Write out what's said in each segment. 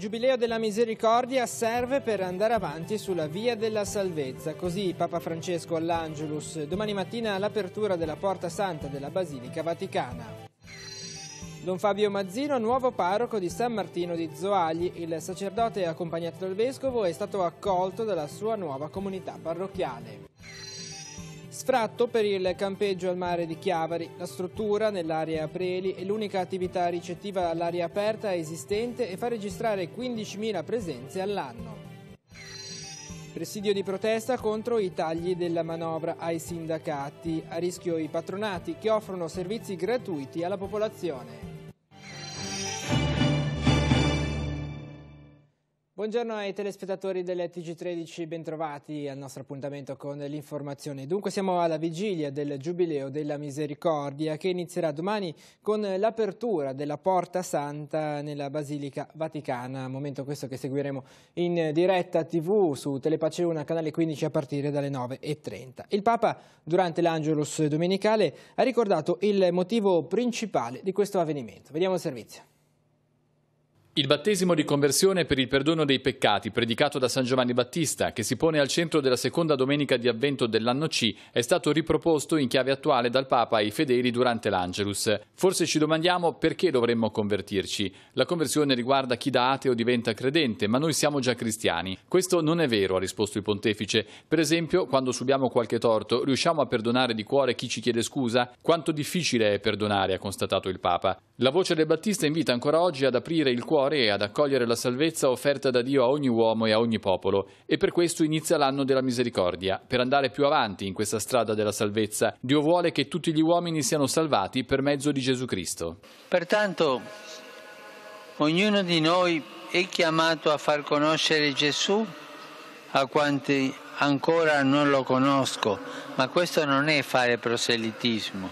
Giubileo della Misericordia serve per andare avanti sulla via della salvezza. Così Papa Francesco all'Angelus domani mattina all'apertura della Porta Santa della Basilica Vaticana. Don Fabio Mazzino, nuovo parroco di San Martino di Zoagli, il sacerdote accompagnato dal vescovo è stato accolto dalla sua nuova comunità parrocchiale. Sfratto per il campeggio al mare di Chiavari, la struttura nell'area Preli è l'unica attività ricettiva all'aria aperta esistente e fa registrare 15.000 presenze all'anno. Presidio di protesta contro i tagli della manovra ai sindacati, a rischio i patronati che offrono servizi gratuiti alla popolazione. Buongiorno ai telespettatori delle TG13, bentrovati al nostro appuntamento con l'informazione. Dunque siamo alla vigilia del Giubileo della Misericordia che inizierà domani con l'apertura della Porta Santa nella Basilica Vaticana, momento questo che seguiremo in diretta tv su Telepace 1 canale 15 a partire dalle 9.30. Il Papa durante l'Angelus Domenicale ha ricordato il motivo principale di questo avvenimento. Vediamo il servizio. Il battesimo di conversione per il perdono dei peccati, predicato da San Giovanni Battista, che si pone al centro della seconda domenica di avvento dell'anno C, è stato riproposto in chiave attuale dal Papa ai fedeli durante l'Angelus. Forse ci domandiamo perché dovremmo convertirci. La conversione riguarda chi da ateo diventa credente, ma noi siamo già cristiani. Questo non è vero, ha risposto il pontefice. Per esempio, quando subiamo qualche torto, riusciamo a perdonare di cuore chi ci chiede scusa? Quanto difficile è perdonare, ha constatato il Papa. La voce del Battista invita ancora oggi ad aprire il cuore gloria e ad accogliere la salvezza offerta da Dio a ogni uomo e a ogni popolo, e per questo inizia l'anno della misericordia. Per andare più avanti in questa strada della salvezza, Dio vuole che tutti gli uomini siano salvati per mezzo di Gesù Cristo. Pertanto, ognuno di noi è chiamato a far conoscere Gesù a quanti ancora non lo conosco, ma questo non è fare proselitismo,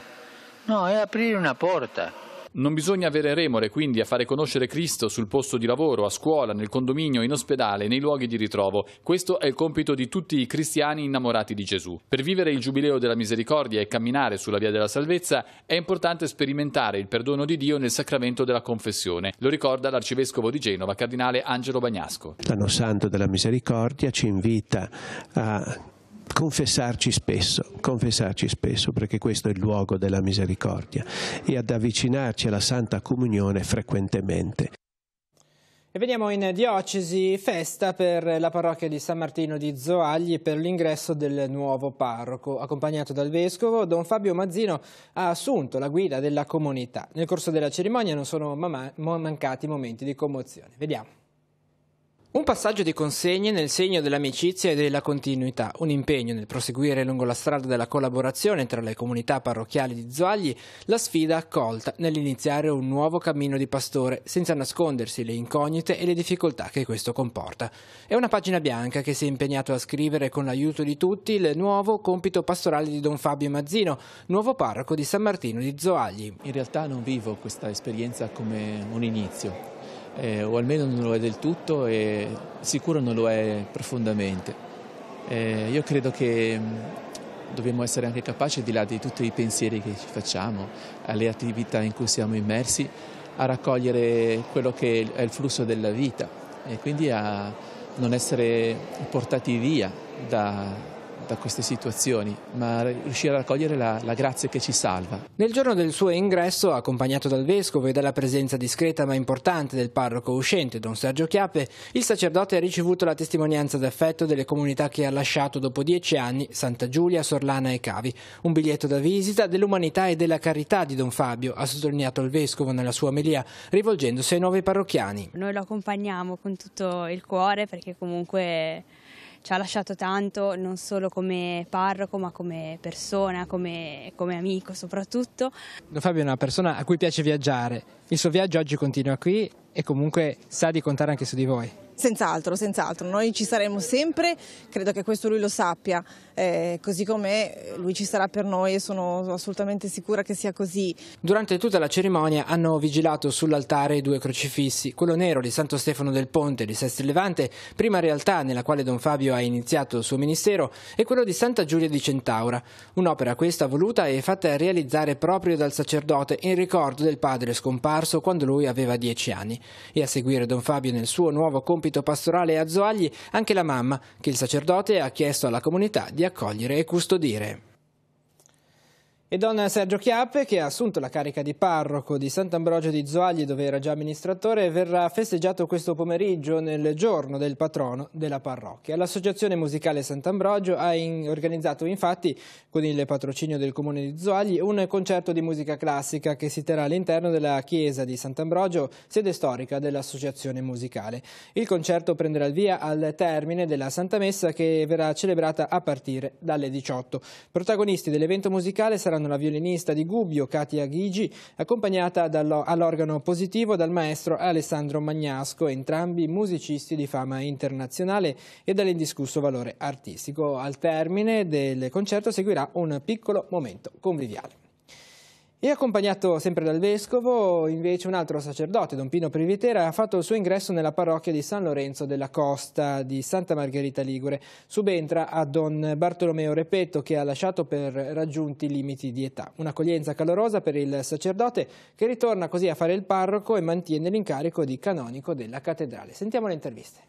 no, è aprire una porta. Non bisogna avere remore quindi a fare conoscere Cristo sul posto di lavoro, a scuola, nel condominio, in ospedale, nei luoghi di ritrovo. Questo è il compito di tutti i cristiani innamorati di Gesù. Per vivere il giubileo della misericordia e camminare sulla via della salvezza è importante sperimentare il perdono di Dio nel sacramento della confessione. Lo ricorda l'arcivescovo di Genova, cardinale Angelo Bagnasco. L'anno santo della misericordia ci invita a confessarci spesso, confessarci spesso perché questo è il luogo della misericordia e ad avvicinarci alla Santa Comunione frequentemente. E veniamo in diocesi, festa per la parrocchia di San Martino di Zoagli per l'ingresso del nuovo parroco. Accompagnato dal vescovo, don Fabio Mazzino ha assunto la guida della comunità. Nel corso della cerimonia non sono mancati momenti di commozione. Vediamo. Un passaggio di consegne nel segno dell'amicizia e della continuità, un impegno nel proseguire lungo la strada della collaborazione tra le comunità parrocchiali di Zoagli, la sfida accolta nell'iniziare un nuovo cammino di pastore, senza nascondersi le incognite e le difficoltà che questo comporta. È una pagina bianca che si è impegnato a scrivere con l'aiuto di tutti il nuovo compito pastorale di Don Fabio Mazzino, nuovo parroco di San Martino di Zoagli. In realtà non vivo questa esperienza come un inizio, eh, o almeno non lo è del tutto e sicuro non lo è profondamente. Eh, io credo che mm, dobbiamo essere anche capaci, di là di tutti i pensieri che ci facciamo, alle attività in cui siamo immersi, a raccogliere quello che è il flusso della vita e quindi a non essere portati via da, da queste situazioni, ma riuscire a raccogliere la, la grazia che ci salva. Nel giorno del suo ingresso, accompagnato dal vescovo e dalla presenza discreta ma importante del parroco uscente, don Sergio Chiappe, il sacerdote ha ricevuto la testimonianza d'affetto delle comunità che ha lasciato dopo dieci anni, Santa Giulia, Sorlana e Cavi. Un biglietto da visita dell'umanità e della carità di don Fabio, ha sottolineato il vescovo nella sua melia, rivolgendosi ai nuovi parrocchiani. Noi lo accompagniamo con tutto il cuore perché comunque ci ha lasciato tanto, non solo come parroco, ma come persona, come, come amico soprattutto. Fabio è una persona a cui piace viaggiare, il suo viaggio oggi continua qui e comunque sa di contare anche su di voi. Senz'altro, senz'altro, noi ci saremo sempre, credo che questo lui lo sappia, eh, così com'è lui ci sarà per noi e sono assolutamente sicura che sia così. Durante tutta la cerimonia hanno vigilato sull'altare due crocifissi, quello nero di Santo Stefano del Ponte di Sestri Levante, prima realtà nella quale Don Fabio ha iniziato il suo ministero, e quello di Santa Giulia di Centaura, un'opera questa voluta e fatta realizzare proprio dal sacerdote in ricordo del padre scomparso quando lui aveva dieci anni. E a seguire Don Fabio nel suo nuovo compito compito pastorale a Zoagli anche la mamma, che il sacerdote ha chiesto alla comunità di accogliere e custodire. E don Sergio Chiappe, che ha assunto la carica di parroco di Sant'Ambrogio di Zoagli, dove era già amministratore, verrà festeggiato questo pomeriggio nel giorno del patrono della parrocchia. L'associazione musicale Sant'Ambrogio ha in organizzato infatti, con il patrocinio del comune di Zoagli, un concerto di musica classica che si terrà all'interno della chiesa di Sant'Ambrogio, sede storica dell'associazione musicale. Il concerto prenderà il via al termine della Santa Messa che verrà celebrata a partire dalle 18. Protagonisti dell'evento musicale saranno erano la violinista di Gubbio, Katia Ghigi, accompagnata all'organo positivo dal maestro Alessandro Magnasco, entrambi musicisti di fama internazionale e dall'indiscusso valore artistico. Al termine del concerto seguirà un piccolo momento conviviale. E accompagnato sempre dal vescovo, invece un altro sacerdote, Don Pino Privitera, ha fatto il suo ingresso nella parrocchia di San Lorenzo della Costa di Santa Margherita Ligure. Subentra a Don Bartolomeo Repetto che ha lasciato per raggiunti i limiti di età. Un'accoglienza calorosa per il sacerdote che ritorna così a fare il parroco e mantiene l'incarico di canonico della cattedrale. Sentiamo le interviste.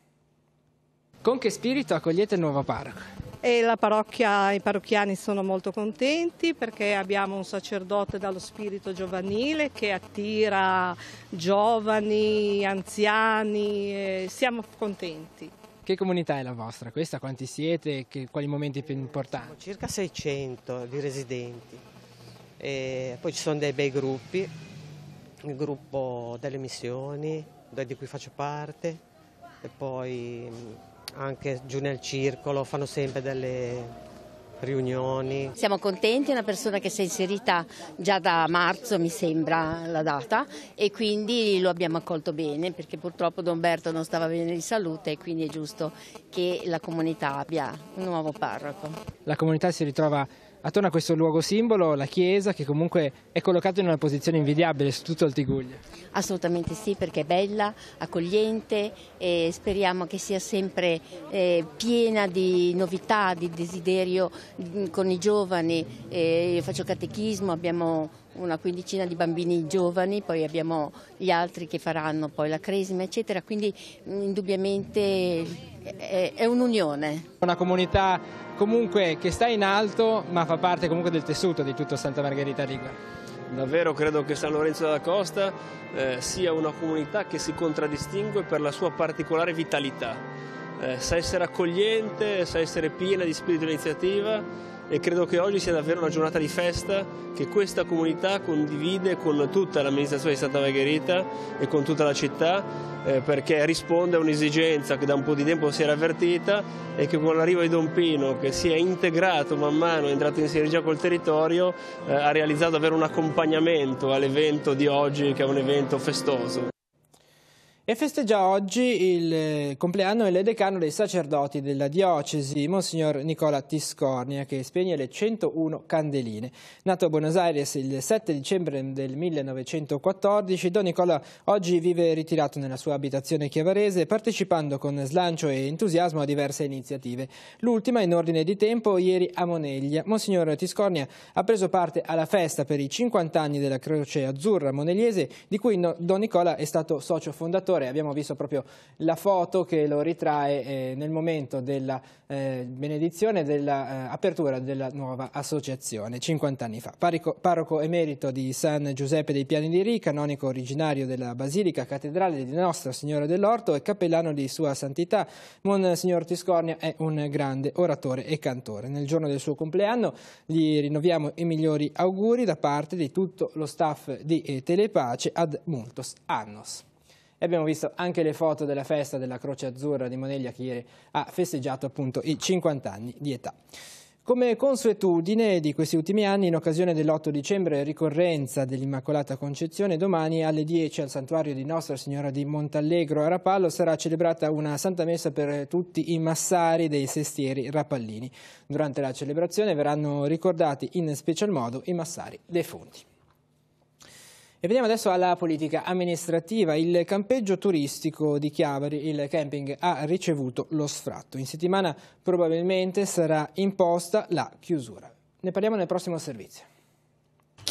Con che spirito accogliete il nuovo parroco? E la parrocchia, i parrocchiani sono molto contenti perché abbiamo un sacerdote dallo spirito giovanile che attira giovani, anziani, siamo contenti. Che comunità è la vostra? Questa? Quanti siete? Che, quali momenti più importanti? Siamo circa 600 di residenti, e poi ci sono dei bei gruppi, il gruppo delle missioni, di cui faccio parte, e poi anche giù nel circolo, fanno sempre delle riunioni. Siamo contenti, è una persona che si è inserita già da marzo, mi sembra la data, e quindi lo abbiamo accolto bene perché purtroppo Don Berto non stava bene di salute e quindi è giusto che la comunità abbia un nuovo parroco. La comunità si ritrova attorno a questo luogo simbolo, la chiesa, che comunque è collocata in una posizione invidiabile su tutto il Tiguglia. Assolutamente sì, perché è bella, accogliente e speriamo che sia sempre eh, piena di novità, di desiderio mm, con i giovani. Eh, io faccio catechismo, abbiamo una quindicina di bambini giovani, poi abbiamo gli altri che faranno poi la cresima, eccetera. Quindi mm, indubbiamente è, è un'unione. Una comunità comunque che sta in alto ma fa parte comunque del tessuto di tutto Santa Margherita Ligure. Davvero credo che San Lorenzo della Costa eh, sia una comunità che si contraddistingue per la sua particolare vitalità. Eh, sa essere accogliente, sa essere piena di spirito di iniziativa e credo che oggi sia davvero una giornata di festa che questa comunità condivide con tutta l'amministrazione di Santa Margherita e con tutta la città eh, perché risponde a un'esigenza che da un po' di tempo si era avvertita e che con l'arrivo di Don Pino che si è integrato man mano, è entrato in sinergia col territorio, eh, ha realizzato davvero un accompagnamento all'evento di oggi che è un evento festoso e festeggia oggi il eh, compleanno e l'edecano dei sacerdoti della diocesi, Monsignor Nicola Tiscornia, che spegne le 101 candeline. Nato a Buenos Aires il 7 dicembre del 1914, Don Nicola oggi vive ritirato nella sua abitazione chiavarese, partecipando con slancio e entusiasmo a diverse iniziative. L'ultima, in ordine di tempo, ieri a Moneglia. Monsignor Tiscornia ha preso parte alla festa per i 50 anni della Croce Azzurra monegliese, di cui Don Nicola è stato socio fondatore superiore. Abbiamo visto proprio la foto che lo ritrae eh, nel momento della eh, benedizione e dell'apertura eh, della nuova associazione, 50 anni fa. Parico, parroco emerito di San Giuseppe dei Piani di Rì, canonico originario della Basilica Cattedrale di Nostra Signora dell'Orto e cappellano di Sua Santità, Monsignor Tiscornia è un grande oratore e cantore. Nel giorno del suo compleanno gli rinnoviamo i migliori auguri da parte di tutto lo staff di eh, Telepace ad multos annos e abbiamo visto anche le foto della festa della Croce Azzurra di Moneglia che ieri ha festeggiato appunto i 50 anni di età. Come consuetudine di questi ultimi anni, in occasione dell'8 dicembre, ricorrenza dell'Immacolata Concezione, domani alle 10 al santuario di Nostra Signora di Montallegro a Rapallo sarà celebrata una santa messa per tutti i massari dei sestieri rapallini. Durante la celebrazione verranno ricordati in special modo i massari defunti. E veniamo adesso alla politica amministrativa. Il campeggio turistico di Chiavari, il camping, ha ricevuto lo sfratto. In settimana probabilmente sarà imposta la chiusura. Ne parliamo nel prossimo servizio.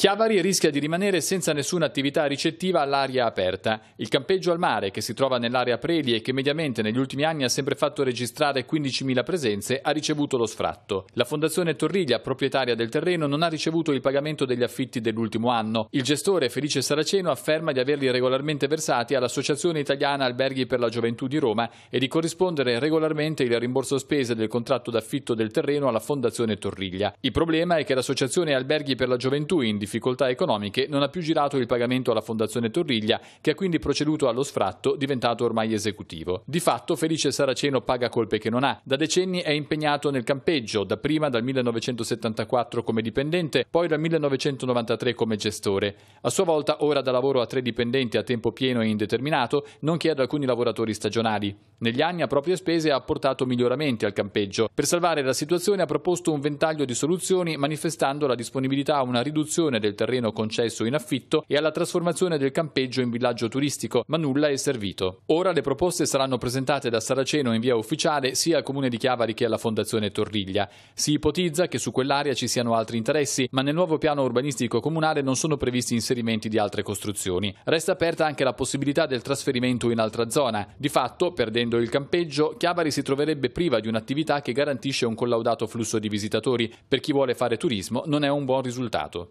Chiavari rischia di rimanere senza nessuna attività ricettiva all'aria aperta. Il campeggio al mare, che si trova nell'area Preli e che mediamente negli ultimi anni ha sempre fatto registrare 15.000 presenze, ha ricevuto lo sfratto. La Fondazione Torriglia, proprietaria del terreno, non ha ricevuto il pagamento degli affitti dell'ultimo anno. Il gestore, Felice Saraceno, afferma di averli regolarmente versati all'Associazione Italiana Alberghi per la Gioventù di Roma e di corrispondere regolarmente il rimborso spese del contratto d'affitto del terreno alla Fondazione Torriglia. Il problema è che l'Associazione Alberghi per la Gioventù, in difficoltà economiche, non ha più girato il pagamento alla Fondazione Torriglia, che ha quindi proceduto allo sfratto, diventato ormai esecutivo. Di fatto, Felice Saraceno paga colpe che non ha. Da decenni è impegnato nel campeggio, dapprima dal 1974 come dipendente, poi dal 1993 come gestore. A sua volta, ora da lavoro a tre dipendenti a tempo pieno e indeterminato, nonché ad alcuni lavoratori stagionali. Negli anni, a proprie spese, ha portato miglioramenti al campeggio. Per salvare la situazione ha proposto un ventaglio di soluzioni manifestando la disponibilità a una riduzione gestione del terreno concesso in affitto e alla trasformazione del campeggio in villaggio turistico, ma nulla è servito. Ora le proposte saranno presentate da Saraceno in via ufficiale sia al Comune di Chiavari che alla Fondazione Torriglia. Si ipotizza che su quell'area ci siano altri interessi, ma nel nuovo piano urbanistico comunale non sono previsti inserimenti di altre costruzioni. Resta aperta anche la possibilità del trasferimento in altra zona. Di fatto, perdendo il campeggio, Chiavari si troverebbe priva di un'attività che garantisce un collaudato flusso di visitatori. Per chi vuole fare turismo non è un buon risultato.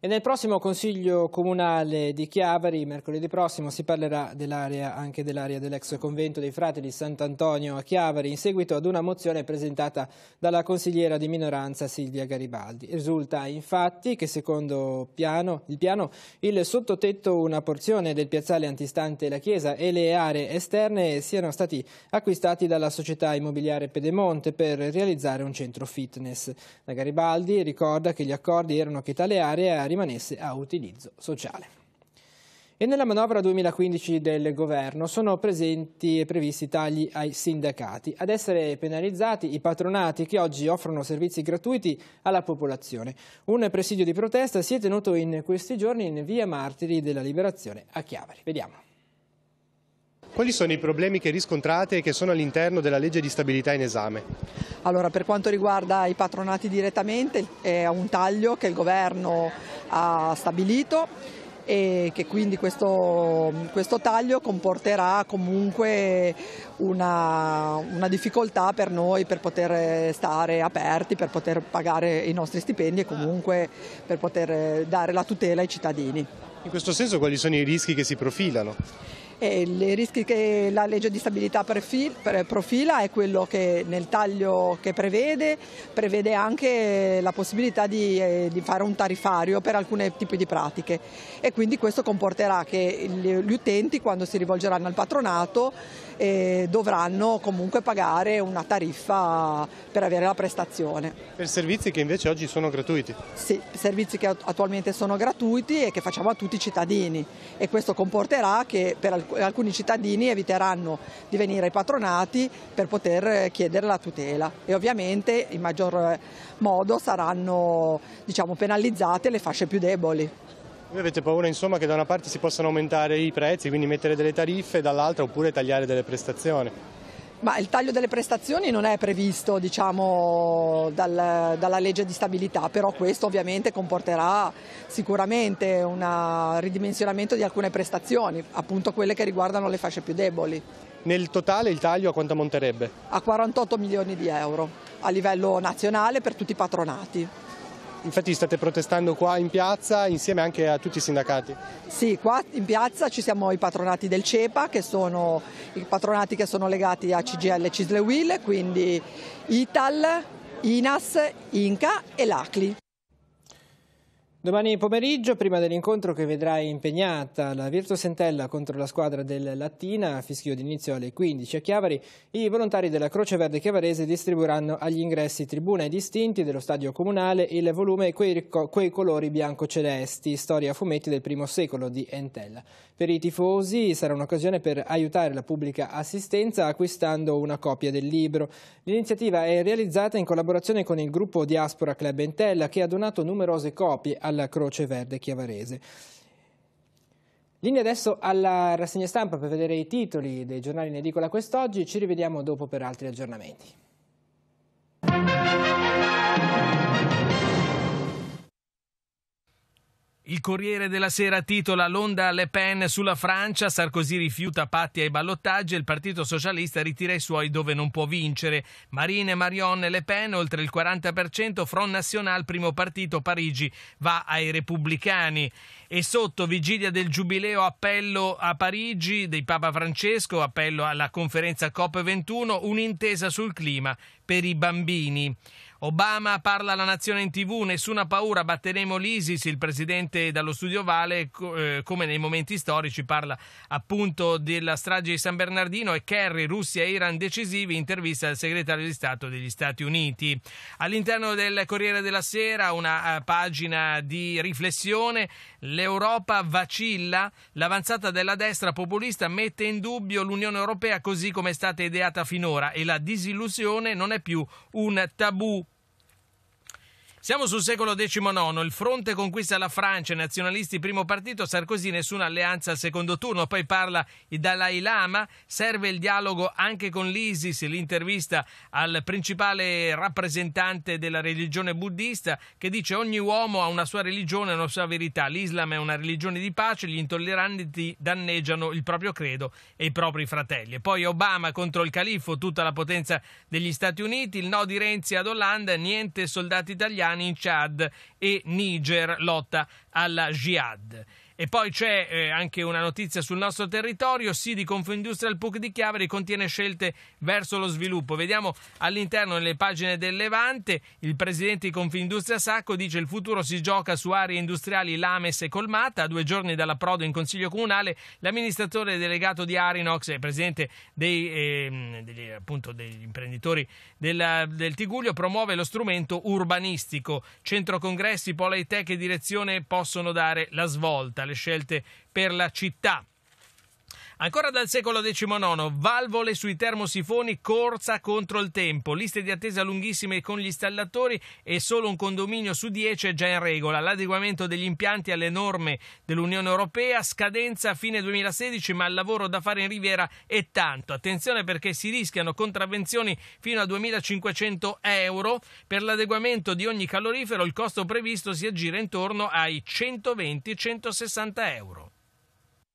E nel prossimo Consiglio Comunale di Chiavari, mercoledì prossimo, si parlerà dell'area, anche dell'area dell'ex convento dei frati di Sant'Antonio a Chiavari, in seguito ad una mozione presentata dalla consigliera di minoranza Silvia Garibaldi. Risulta infatti che secondo piano, il piano il sottotetto, una porzione del piazzale antistante la chiesa e le aree esterne siano stati acquistati dalla società immobiliare Pedemonte per realizzare un centro fitness. La Garibaldi ricorda che gli accordi erano che tale area rimanesse a utilizzo sociale. E nella manovra 2015 del governo sono presenti e previsti tagli ai sindacati. Ad essere penalizzati i patronati che oggi offrono servizi gratuiti alla popolazione. Un presidio di protesta si è tenuto in questi giorni in via Martiri della Liberazione a Chiavari. Vediamo. Quali sono i problemi che riscontrate e che sono all'interno della legge di stabilità in esame? Allora, per quanto riguarda i patronati direttamente è un taglio che il governo ha stabilito e che quindi questo, questo taglio comporterà comunque una, una, difficoltà per noi per poter stare aperti, per poter pagare i nostri stipendi e comunque per poter dare la tutela ai cittadini. In questo senso quali sono i rischi che si profilano? E i rischi che la legge di stabilità profila è quello che nel taglio che prevede, prevede anche la possibilità eh, di, fare un tarifario per alcuni tipi di pratiche e quindi questo comporterà che gli utenti quando si rivolgeranno al patronato eh, dovranno comunque pagare una tariffa per avere la prestazione. Per servizi che invece oggi sono gratuiti? Sì, servizi che attualmente sono gratuiti e che facciamo a tutti i cittadini e questo comporterà che per alcuni alcuni cittadini eviteranno di venire ai patronati per poter eh, chiedere la tutela e ovviamente in maggior eh, modo saranno diciamo, penalizzate le fasce più deboli. Voi avete paura insomma, che da una parte si possano aumentare i prezzi, quindi mettere delle tariffe, dall'altra oppure tagliare delle prestazioni? Ma il taglio delle prestazioni non è previsto diciamo, dal, dalla legge di stabilità, però questo ovviamente comporterà sicuramente un ridimensionamento di alcune prestazioni, appunto quelle che riguardano le fasce più deboli. Nel totale il taglio a quanto monterebbe? A 48 milioni di euro a livello nazionale per tutti i patronati. Infatti state protestando qua in piazza insieme anche a tutti i sindacati. Sì, qua in piazza ci siamo i patronati del CEPA, che sono i patronati che sono legati a CGL e Cisle Will, quindi Ital, Inas, Inca e Lacli. Domani pomeriggio, prima dell'incontro che vedrà impegnata la Virtus Entella contro la squadra del Latina, a fischio d'inizio alle 15 a Chiavari, i volontari della Croce Verde Chiavarese distribuiranno agli ingressi tribuna e distinti dello stadio comunale il volume Quei, quei colori bianco-celesti, storia a fumetti del primo secolo di Entella. Per i tifosi sarà un'occasione per aiutare la pubblica assistenza acquistando una copia del libro. L'iniziativa è realizzata in collaborazione con il gruppo Diaspora Club Entella che ha donato numerose copie alla dal Croce Verde Chiavarese. Linea adesso alla rassegna stampa per vedere i titoli dei giornali in edicola quest'oggi, ci rivediamo dopo per altri aggiornamenti. Il Corriere della Sera titola L'onda Le Pen sulla Francia, Sarkozy rifiuta patti ai ballottaggi e il Partito Socialista ritira i suoi dove non può vincere. Marine Marion Le Pen oltre il 40%, Front National primo partito Parigi va ai repubblicani. E sotto vigilia del Giubileo appello a Parigi dei Papa Francesco, appello alla conferenza COP21, un'intesa sul clima per i bambini. Obama parla alla nazione in tv, nessuna paura, batteremo l'ISIS, il presidente dallo studio Vale, eh, come nei momenti storici, parla appunto della strage di San Bernardino e Kerry, Russia e Iran decisivi, intervista al segretario di Stato degli Stati Uniti. All'interno del Corriere della Sera una eh, pagina di riflessione, l'Europa vacilla, l'avanzata della destra populista mette in dubbio l'Unione Europea così come è stata ideata finora e la disillusione non è più un tabù. Siamo sul secolo XIX, il fronte conquista la Francia, nazionalisti primo partito, Sarkozy nessuna alleanza al secondo turno, poi parla il Dalai Lama, serve il dialogo anche con l'ISIS, l'intervista al principale rappresentante della religione buddista che dice ogni uomo ha una sua religione, una sua verità, l'Islam è una religione di pace, gli intolleranti danneggiano il proprio credo e i propri fratelli. poi Obama contro il califfo, tutta la potenza degli Stati Uniti, il no di Renzi ad Hollande, niente soldati italiani africani in Chad e Niger, lotta alla Jihad. E poi c'è eh, anche una notizia sul nostro territorio, sì di Confindustria il PUC di Chiaveri contiene scelte verso lo sviluppo. Vediamo all'interno nelle pagine del Levante, il presidente di Confindustria Sacco dice il futuro si gioca su aree industriali Lames e Colmata, a due giorni dalla dall'approdo in Consiglio Comunale l'amministratore delegato di Arinox e presidente dei, eh, degli, appunto, degli, imprenditori del, del Tiguglio promuove lo strumento urbanistico. Centro Congressi, Politec e direzione Politec possono dare la svolta, le scelte per la città. Ancora dal secolo XIX, valvole sui termosifoni, corsa contro il tempo, liste di attesa lunghissime con gli installatori e solo un condominio su dieci è già in regola. L'adeguamento degli impianti alle norme dell'Unione Europea, scadenza fine 2016, ma il lavoro da fare in Riviera è tanto. Attenzione perché si rischiano contravvenzioni fino a 2500 euro. Per l'adeguamento di ogni calorifero il costo previsto si aggira intorno ai 120-160 euro.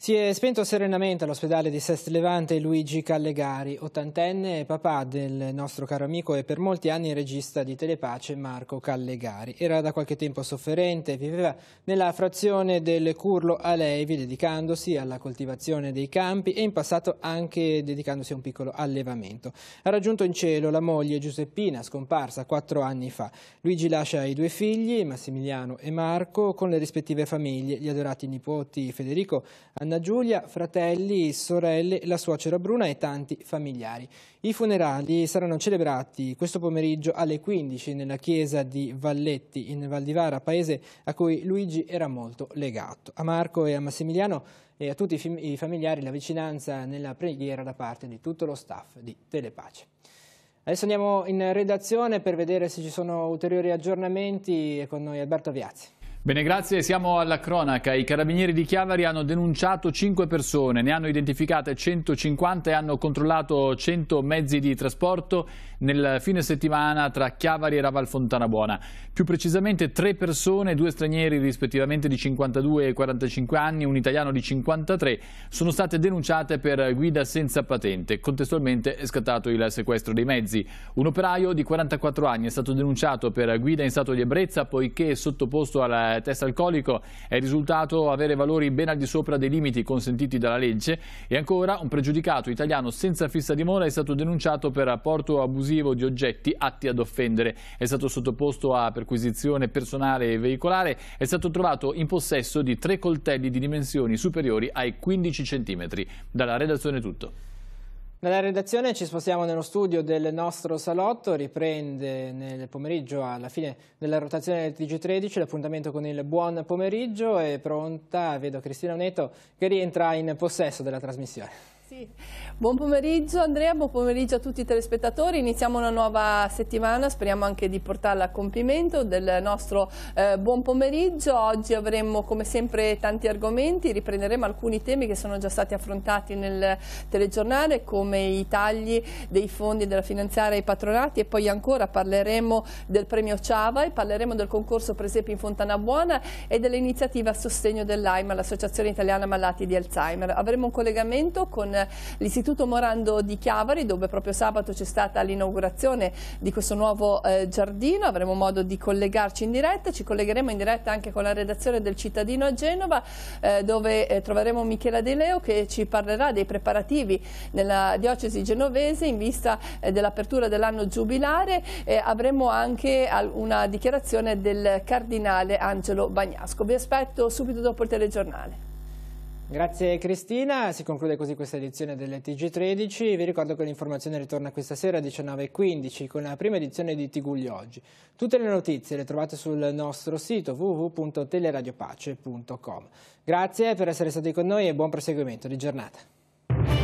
Si è spento serenamente all'ospedale di Sest Levante Luigi Callegari, ottantenne e papà del nostro caro amico e per molti anni regista di Telepace Marco Callegari. Era da qualche tempo sofferente, viveva nella frazione del Curlo a Levi dedicandosi alla coltivazione dei campi e in passato anche dedicandosi a un piccolo allevamento. Ha raggiunto in cielo la moglie Giuseppina, scomparsa quattro anni fa. Luigi lascia i due figli, Massimiliano e Marco, con le rispettive famiglie, gli adorati nipoti Federico, Anna Giulia, fratelli, sorelle, la suocera Bruna e tanti familiari. I funerali saranno celebrati questo pomeriggio alle 15 nella chiesa di Valletti in Valdivara, paese a cui Luigi era molto legato. A Marco e a Massimiliano e a tutti i familiari la vicinanza nella preghiera da parte di tutto lo staff di Telepace. Adesso andiamo in redazione per vedere se ci sono ulteriori aggiornamenti e con noi Alberto Viazzi. Bene, grazie. Siamo alla cronaca. I carabinieri di Chiavari hanno denunciato 5 persone, ne hanno identificate 150 e hanno controllato 100 mezzi di trasporto nel fine settimana tra Chiavari e Raval Fontana Buona. Più precisamente tre persone, due stranieri rispettivamente di 52 e 45 anni, un italiano di 53, sono state denunciate per guida senza patente. Contestualmente è scattato il sequestro dei mezzi. Un operaio di 44 anni è stato denunciato per guida in stato di ebbrezza poiché sottoposto al test alcolico è risultato avere valori ben al di sopra dei limiti consentiti dalla legge e ancora un pregiudicato italiano senza fissa dimora è stato denunciato per apporto abusivo esplosivo di oggetti atti ad offendere. È stato sottoposto a perquisizione personale e veicolare, è stato trovato in possesso di tre coltelli di dimensioni superiori ai 15 cm. Dalla redazione tutto. Dalla redazione ci spostiamo nello studio del nostro salotto, riprende nel pomeriggio alla fine della rotazione del TG13 l'appuntamento con il buon pomeriggio, è pronta, vedo Cristina Neto che rientra in possesso della trasmissione. Sì. Buon pomeriggio Andrea, buon pomeriggio a tutti i telespettatori, iniziamo una nuova settimana, speriamo anche di portarla a compimento del nostro eh, buon pomeriggio, oggi avremo come sempre tanti argomenti, riprenderemo alcuni temi che sono già stati affrontati nel telegiornale come i tagli dei fondi della finanziaria ai patronati e poi ancora parleremo del premio Ciava e parleremo del concorso per esempio in Buona e dell'iniziativa a sostegno dell'AIMA, l'Associazione Italiana Malati di Alzheimer. Avremo un collegamento con l'Istituto Morando di Chiavari dove proprio sabato c'è stata l'inaugurazione di questo nuovo eh, giardino, avremo modo di collegarci in diretta, ci collegheremo in diretta anche con la redazione del Cittadino a Genova eh, dove eh, troveremo Michela De Leo che ci parlerà dei preparativi nella diocesi genovese in vista eh, dell'apertura dell'anno giubilare e avremo anche una dichiarazione del cardinale Angelo Bagnasco. Vi aspetto subito dopo il telegiornale. Grazie Cristina, si conclude così questa edizione del TG13, vi ricordo che l'informazione ritorna questa sera alle 19.15 con la prima edizione di Tigugli Oggi. Tutte le notizie le trovate sul nostro sito www.teleradiopace.com. Grazie per essere stati con noi e buon proseguimento di giornata.